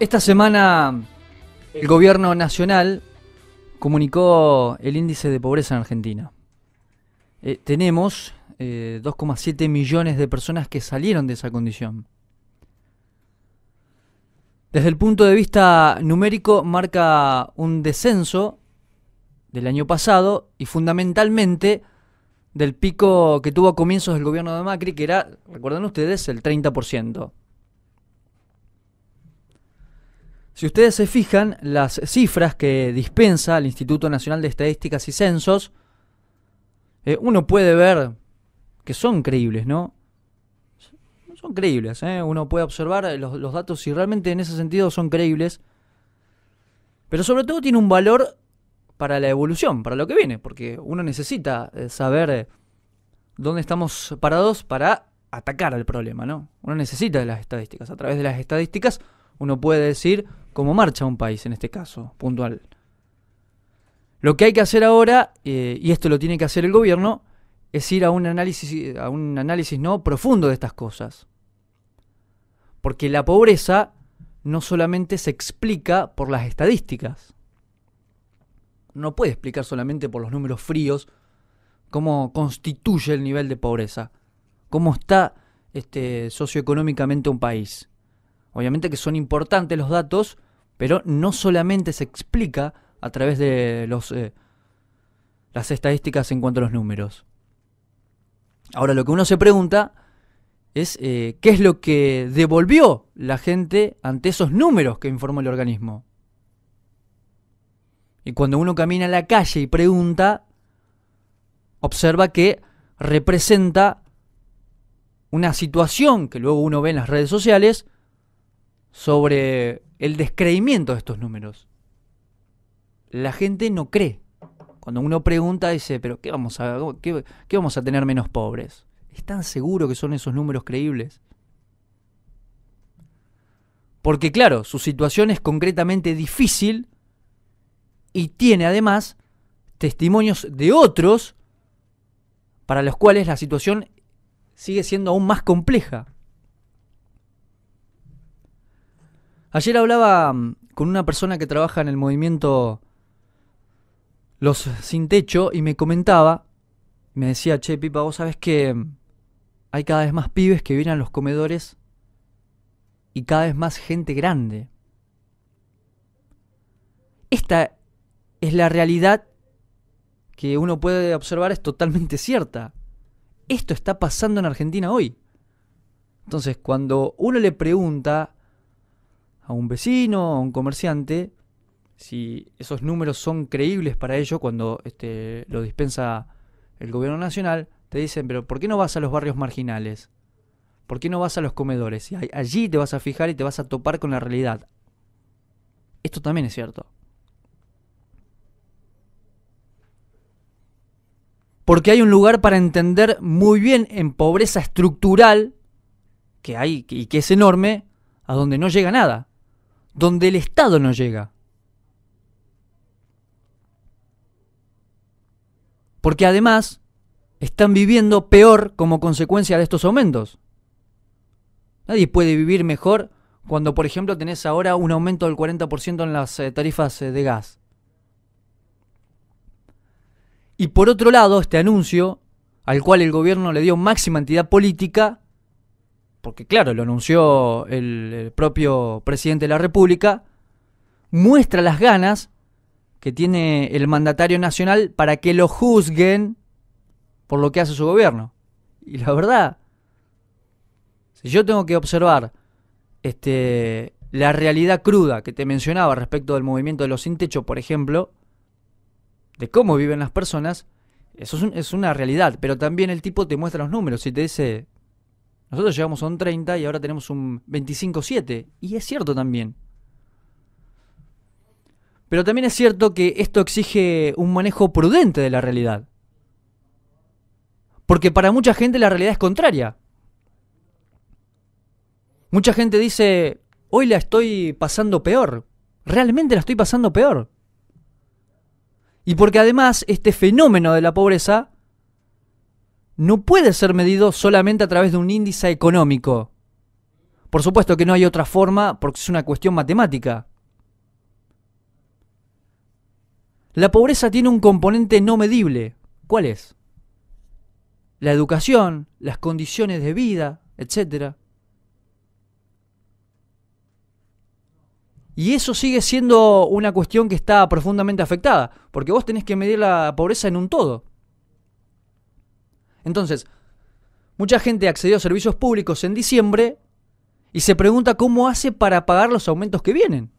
Esta semana el gobierno nacional comunicó el índice de pobreza en Argentina. Eh, tenemos 2,7 eh, millones de personas que salieron de esa condición. Desde el punto de vista numérico marca un descenso del año pasado y fundamentalmente del pico que tuvo a comienzos del gobierno de Macri, que era, recuerdan ustedes, el 30%. Si ustedes se fijan, las cifras que dispensa el Instituto Nacional de Estadísticas y Censos, eh, uno puede ver que son creíbles, ¿no? Son creíbles, ¿eh? uno puede observar los, datos y realmente en ese sentido son creíbles, pero sobre todo tiene un valor para la evolución, para lo que viene, porque uno necesita eh, saber eh, dónde estamos parados para atacar el problema, ¿no? Uno necesita de las estadísticas, a través de las estadísticas uno puede decir cómo marcha un país en este caso, puntual. Lo que hay que hacer ahora, eh, y esto lo tiene que hacer el gobierno, es ir a un análisis, a un análisis no profundo de estas cosas. Porque la pobreza no solamente se explica por las estadísticas. No puede explicar solamente por los números fríos cómo constituye el nivel de pobreza, cómo está este, socioeconómicamente un país. Obviamente que son importantes los datos, pero no solamente se explica a través de los, eh, las estadísticas en cuanto a los números. Ahora lo que uno se pregunta es eh, qué es lo que devolvió la gente ante esos números que informa el organismo. Y cuando uno camina a la calle y pregunta, observa que representa una situación que luego uno ve en las redes sociales sobre el descreimiento de estos números. La gente no cree. Cuando uno pregunta, dice, pero ¿qué vamos a, qué vamos a tener menos pobres? ¿Están seguros que son esos números creíbles? Porque claro, su situación es concretamente difícil y tiene además testimonios de otros para los cuales la situación sigue siendo aún más compleja. Ayer hablaba mm, con una persona que trabaja en el movimiento Los Sin Techo y me comentaba, me decía, che, Pipa, vos sabés que mm, hay cada vez más pibes que vienen a los comedores y cada vez más gente grande. Esta es la realidad que uno puede observar, es totalmente cierta. Esto está pasando en Argentina hoy. Entonces, cuando uno le pregunta a un vecino, a un comerciante, si esos números son creíbles para ellos cuando este, lo dispensa el gobierno nacional, te dicen, pero ¿por qué no vas a los barrios marginales? ¿Por qué no vas a los comedores? Y allí te vas a fijar y te vas a topar con la realidad. Esto también es cierto. Porque hay un lugar para entender muy bien en pobreza estructural, que hay y que es enorme, a donde no llega nada donde el Estado no llega. Porque además están viviendo peor como consecuencia de estos aumentos. Nadie puede vivir mejor cuando, por ejemplo, tenés ahora un aumento del 40% en las eh, tarifas eh, de gas. Y por otro lado, este anuncio, al cual el gobierno le dio máxima entidad política, porque claro, lo anunció el, propio presidente de la República, muestra las ganas que tiene el mandatario nacional para que lo juzguen por lo que hace su gobierno. Y la verdad, si yo tengo que observar este, la realidad cruda que te mencionaba respecto del movimiento de los sin techo, por ejemplo, de cómo viven las personas, eso es, es una realidad, pero también el tipo te muestra los números y te dice, nosotros llegamos a un 30 y ahora tenemos un 25-7. Y es cierto también. Pero también es cierto que esto exige un manejo prudente de la realidad. Porque para mucha gente la realidad es contraria. Mucha gente dice, hoy la estoy pasando peor. Realmente la estoy pasando peor. Y porque además este fenómeno de la pobreza no puede ser medido solamente a través de un índice económico. Por supuesto que no hay otra forma porque es una cuestión matemática. La pobreza tiene un componente no medible. ¿Cuál es? La educación, las condiciones de vida, etc. Y eso sigue siendo una cuestión que está profundamente afectada, porque vos tenés que medir la pobreza en un todo. Entonces, mucha gente accedió a servicios públicos en diciembre y se pregunta cómo hace para pagar los aumentos que vienen.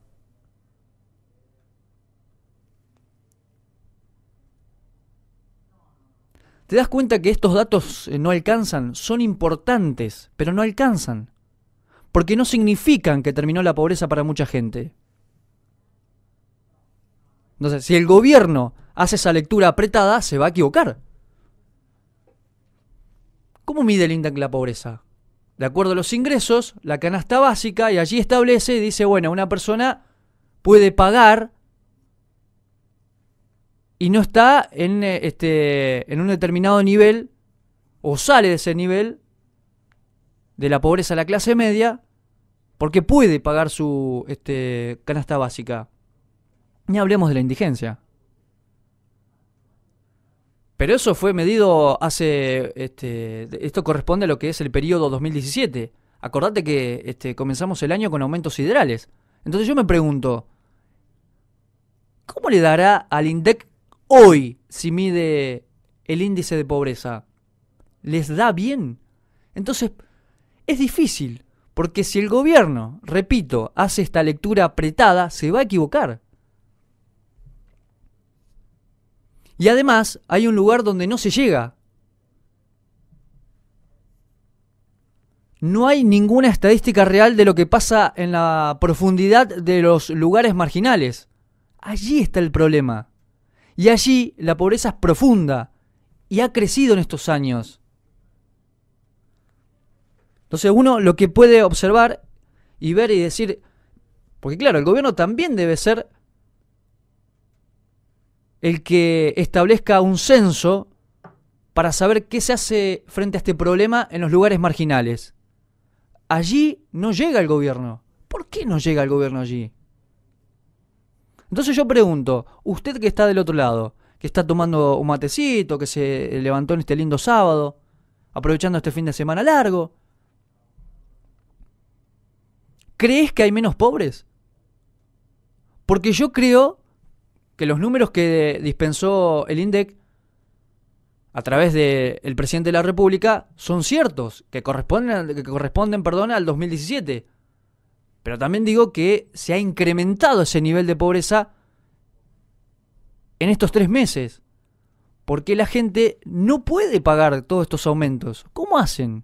Te das cuenta que estos datos eh, no alcanzan, son importantes, pero no alcanzan, porque no significan que terminó la pobreza para mucha gente. Entonces, si el gobierno hace esa lectura apretada, se va a equivocar. ¿Cómo mide el INDAC la pobreza? De acuerdo a los ingresos, la canasta básica, y allí establece, y dice, bueno, una persona puede pagar y no está en, eh, este, en un determinado nivel o sale de ese nivel de la pobreza a la clase media porque puede pagar su este, canasta básica. Ni hablemos de la indigencia. Pero eso fue medido hace. Este, esto corresponde a lo que es el periodo 2017. Acordate que este, comenzamos el año con aumentos siderales. Entonces yo me pregunto, ¿cómo le dará al INDEC hoy si mide el índice de pobreza? ¿Les da bien? Entonces, es difícil, porque si el gobierno, repito, hace esta lectura apretada, se va a equivocar. Y además hay un lugar donde no se llega. No hay ninguna estadística real de lo que pasa en la profundidad de los lugares marginales. Allí está el problema. Y allí la pobreza es profunda y ha crecido en estos años. Entonces uno lo que puede observar y ver y decir, porque claro, el gobierno también debe ser el que establezca un censo para saber qué se hace frente a este problema en los lugares marginales. Allí no llega el gobierno. ¿Por qué no llega el gobierno allí? Entonces yo pregunto, usted que está del otro lado, que está tomando un matecito, que se levantó en este lindo sábado, aprovechando este fin de semana largo, ¿crees que hay menos pobres? Porque yo creo que los números que dispensó el INDEC a través del presidente de la República son ciertos, que corresponden, que corresponden al 2017. Pero también digo que se ha incrementado ese nivel de pobreza en estos tres meses, porque la gente no puede pagar todos estos aumentos. ¿Cómo hacen?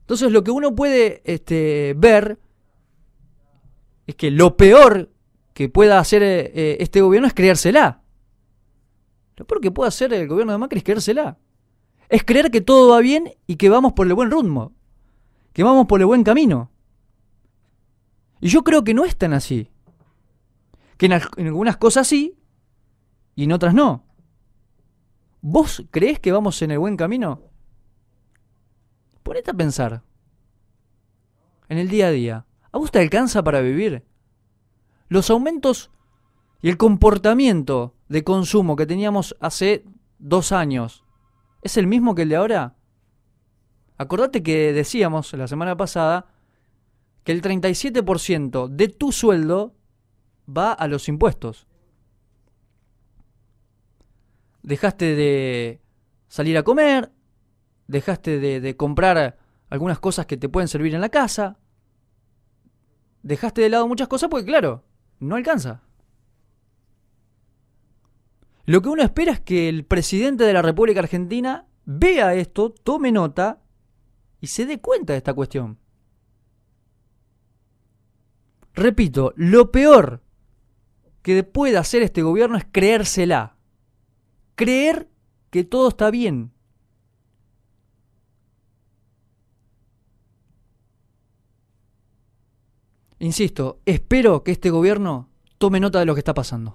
Entonces lo que uno puede este, ver es que lo peor que pueda hacer eh, eh, este gobierno es creérsela. Lo peor que puede hacer el gobierno de Macri es creérsela. Es creer que todo va bien y que vamos por el buen rumbo, que vamos por el buen camino. Y yo creo que no es tan así. Que en, algunas cosas sí y en otras no. ¿Vos crees que vamos en el buen camino? Ponete a pensar en el día a día. ¿A vos te alcanza para vivir? Los aumentos y el comportamiento de consumo que teníamos hace dos años, ¿es el mismo que el de ahora? Acordate que decíamos la semana pasada que el 37% de tu sueldo va a los impuestos. Dejaste de salir a comer, dejaste de, de comprar algunas cosas que te pueden servir en la casa, dejaste de lado muchas cosas porque, claro, no alcanza. Lo que uno espera es que el presidente de la República Argentina vea esto, tome nota y se dé cuenta de esta cuestión. Repito, lo peor que puede hacer este gobierno es creérsela. Creer que todo está bien, Insisto, espero que este gobierno tome nota de lo que está pasando.